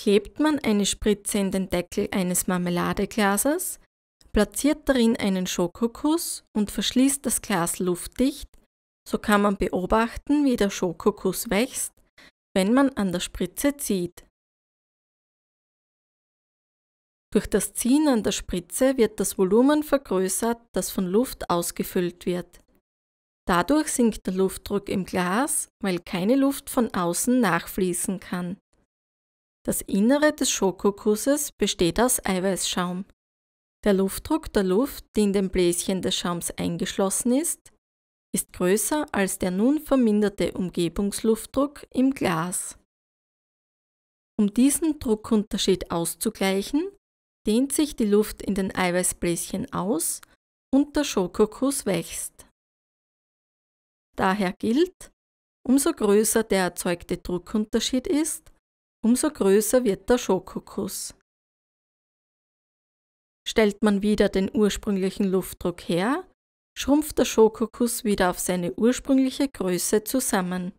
Klebt man eine Spritze in den Deckel eines Marmeladeglases, platziert darin einen Schokokuss und verschließt das Glas luftdicht, so kann man beobachten, wie der Schokokuss wächst, wenn man an der Spritze zieht. Durch das Ziehen an der Spritze wird das Volumen vergrößert, das von Luft ausgefüllt wird. Dadurch sinkt der Luftdruck im Glas, weil keine Luft von außen nachfließen kann. Das Innere des Schokokusses besteht aus Eiweißschaum. Der Luftdruck der Luft, die in den Bläschen des Schaums eingeschlossen ist, ist größer als der nun verminderte Umgebungsluftdruck im Glas. Um diesen Druckunterschied auszugleichen, dehnt sich die Luft in den Eiweißbläschen aus und der Schokokuss wächst. Daher gilt, umso größer der erzeugte Druckunterschied ist, umso größer wird der Schokokuss. Stellt man wieder den ursprünglichen Luftdruck her, schrumpft der Schokokuss wieder auf seine ursprüngliche Größe zusammen.